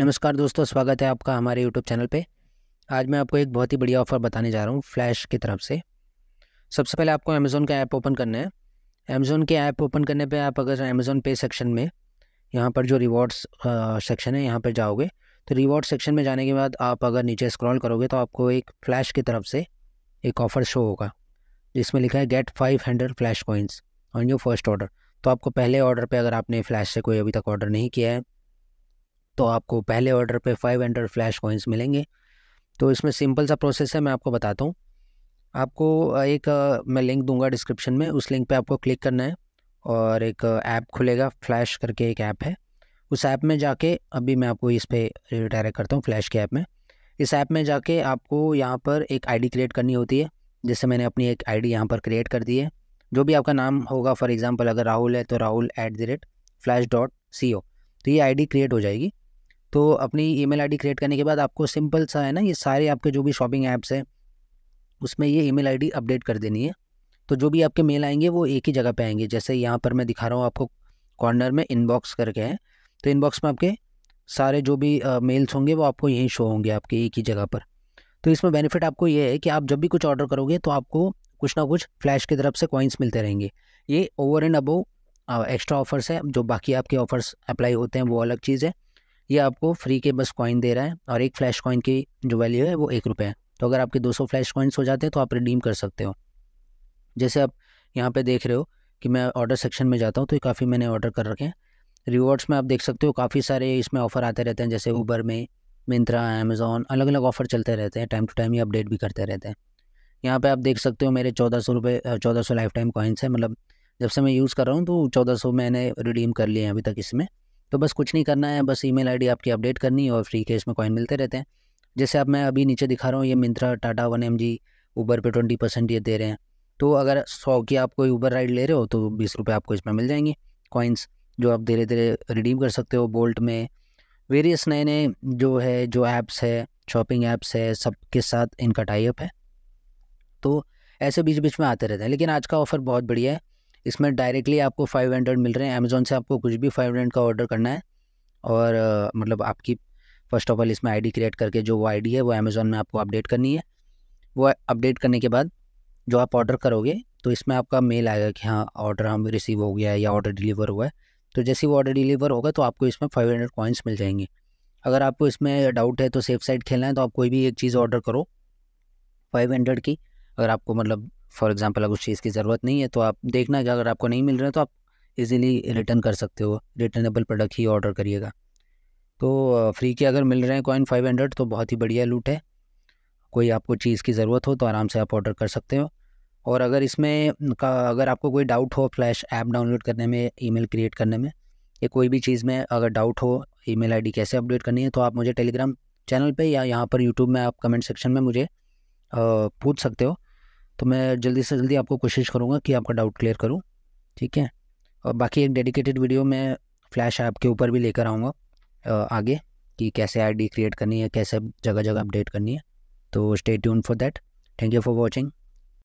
नमस्कार दोस्तों स्वागत है आपका हमारे यूट्यूब चैनल पे आज मैं आपको एक बहुत ही बढ़िया ऑफ़र बताने जा रहा हूँ फ्लैश की तरफ से सबसे पहले आपको अमेज़ोन का ऐप ओपन करना है अमेज़ोन के ऐप ओपन करने पे आप अगर अमेज़ोन पे सेक्शन में यहाँ पर जो रिवॉर्ड्स सेक्शन है यहाँ पर जाओगे तो रिवॉर्ड सेक्शन में जाने के बाद आप अगर नीचे स्क्रॉल करोगे तो आपको एक फ़्लैश की तरफ से एक ऑफ़र शो होगा जिसमें लिखा है get five hundred flash coins on your first order तो आपको पहले ऑर्डर पर अगर आपने फ्लैश से कोई अभी तक ऑर्डर नहीं किया है तो आपको पहले ऑर्डर पे हंड्रेड फ्लैश कॉइन्स मिलेंगे तो इसमें सिंपल सा प्रोसेस है मैं आपको बताता हूँ आपको एक मैं लिंक दूंगा डिस्क्रिप्शन में उस लिंक पे आपको क्लिक करना है और एक ऐप खुलेगा फ्लैश करके एक ऐप है उस ऐप में जाके अभी मैं आपको इस पर डायरेक्ट करता हूँ फ्लैश के ऐप में इस ऐप में जाके आपको यहाँ पर एक आईडी क्रिएट करनी होती है जैसे मैंने अपनी एक आईडी यहाँ पर क्रिएट कर दी है जो भी आपका नाम होगा फॉर एग्ज़ाम्पल अगर राहुल है तो Rahul at the rate flash dot C O तो ये आईडी क्रिएट हो जाएगी तो अपनी ईमेल आईडी क्रिएट करने के बाद आपको सिंपल सा है ना ये सारे आपके जो भी शॉपिंग ऐप्स हैं उसमें ये ईमेल आईडी अपडेट कर देनी है तो जो भी आपके मेल आएंगे वो एक ही जगह पे आएंगे जैसे यहाँ पर मैं दिखा रहा हूँ आपको कॉर्नर में इनबॉक्स करके हैं तो इनबॉक्स में आपके सारे जो भी मेल्स होंगे वो आपको यहीं शो होंगे आपके एक ही जगह पर तो इसमें बेनिफिट आपको ये है कि आप जब भी कुछ ऑर्डर करोगे तो आपको कुछ ना कुछ फ्लैश की तरफ से कॉइन्स मिलते रहेंगे ये over and above extra offers है जो बाकी आपके ऑफर्स अप्लाई होते हैं वो अलग चीज़ है ये आपको फ्री के बस कॉइन दे रहा है और एक फ्लैश कॉइन की जो वैल्यू है वो एक रुपये है तो अगर आपके 200 फ्लैश कॉइन्स हो जाते हैं तो आप रिडीम कर सकते हो जैसे आप यहाँ पे देख रहे हो कि मैं ऑर्डर सेक्शन में जाता हूँ तो काफ़ी मैंने ऑर्डर कर रखे हैं रिवॉर्ड्स में आप देख सकते हो काफ़ी सारे इसमें ऑफ़र आते रहते हैं जैसे ऊबर में मिंत्रा अमेज़ोन अलग अलग ऑफ़र चलते रहते हैं टाइम टू टाइम ये अपडेट भी करते रहते हैं यहाँ पे आप देख सकते हो मेरे चौदह सौ रुपये चौदह सौ लाइफ टाइम कॉइन्स हैं मतलब जब से मैं यूज़ कर रहा हूँ तो चौदह सौ मैंने रिडीम कर लिए हैं अभी तक इसमें तो बस कुछ नहीं करना है बस ईमेल आईडी आपकी अपडेट करनी है और फ्री के में कॉइन मिलते रहते हैं जैसे आप मैं अभी नीचे दिखा रहा हूँ ये मिंत्रा टाटा वन एम जी ऊबर पर ट्वेंटी परसेंट ये दे रहे हैं तो अगर सौ की आप कोई ऊबर राइड ले रहे हो तो बीस रुपये आपको इसमें मिल जाएंगे कॉइन्स जो आप धीरे धीरे रिडीम कर सकते हो बोल्ट में वेरियस नए नए जो है जो ऐप्स है शॉपिंग ऐप्स है सबके साथ इनका टाइप है तो ऐसे बीच बीच में आते रहते हैं लेकिन आज का ऑफ़र बहुत बढ़िया है इसमें डायरेक्टली आपको फ़ाइव हंड्रेड मिल रहे हैं अमेज़ोन से आपको कुछ भी फाइव हंड्रेड का ऑर्डर करना है और आ, मतलब आपकी फ़र्स्ट ऑफ ऑल इसमें आईडी क्रिएट करके जो वो आईडी है वो अमेज़ोन में आपको अपडेट करनी है वो अपडेट करने के बाद जो आप ऑर्डर करोगे तो इसमें आपका मेल आएगा कि हाँ ऑर्डर हम रिसीव हो गया है या ऑर्डर डिलीवर हुआ है तो जैसे वो ऑर्डर डिलीवर होगा तो आपको इसमें फाइव हंड्रेड कॉइन्स मिल जाएंगे अगर आपको इसमें डाउट है तो सेफ साइड खेलना है तो आप कोई भी एक चीज़ ऑर्डर करो फाइव हंड्रेड की अगर आपको मतलब फॉर एग्ज़ाम्पल अगर उस चीज़ की ज़रूरत नहीं है तो आप देखना कि अगर आपको नहीं मिल रहा है तो आप इजीली रिटर्न कर सकते हो रिटर्नेबल प्रोडक्ट ही ऑर्डर करिएगा तो फ्री के अगर मिल रहे हैं कॉइन फाइव हंड्रेड तो बहुत ही बढ़िया लूट है कोई आपको चीज़ की ज़रूरत हो तो आराम से आप ऑर्डर कर सकते हो और अगर इसमें का अगर आपको कोई डाउट हो फ्लैश ऐप डाउनलोड करने में ईमेल क्रिएट करने में या कोई भी चीज़ में अगर डाउट हो ईमेल आईडी कैसे अपडेट करनी है तो आप मुझे टेलीग्राम चैनल पे या यहाँ पर यूट्यूब में आप कमेंट सेक्शन में मुझे पूछ सकते हो तो मैं जल्दी से जल्दी आपको कोशिश करूँगा कि आपका डाउट क्लियर करूँ ठीक है और बाकी एक डेडिकेटेड वीडियो मैं फ्लैश ऐप के ऊपर भी लेकर आऊँगा आगे कि कैसे आईडी क्रिएट करनी है कैसे जगह जगह अपडेट करनी है तो stay tune for that thank you for watching